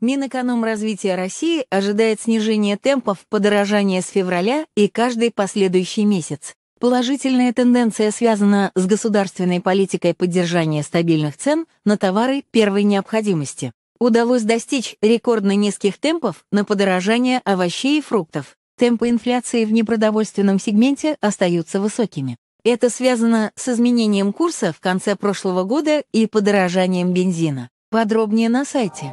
Минэкономразвития России ожидает снижения темпов подорожания с февраля и каждый последующий месяц. Положительная тенденция связана с государственной политикой поддержания стабильных цен на товары первой необходимости. Удалось достичь рекордно низких темпов на подорожание овощей и фруктов. Темпы инфляции в непродовольственном сегменте остаются высокими. Это связано с изменением курса в конце прошлого года и подорожанием бензина. Подробнее на сайте.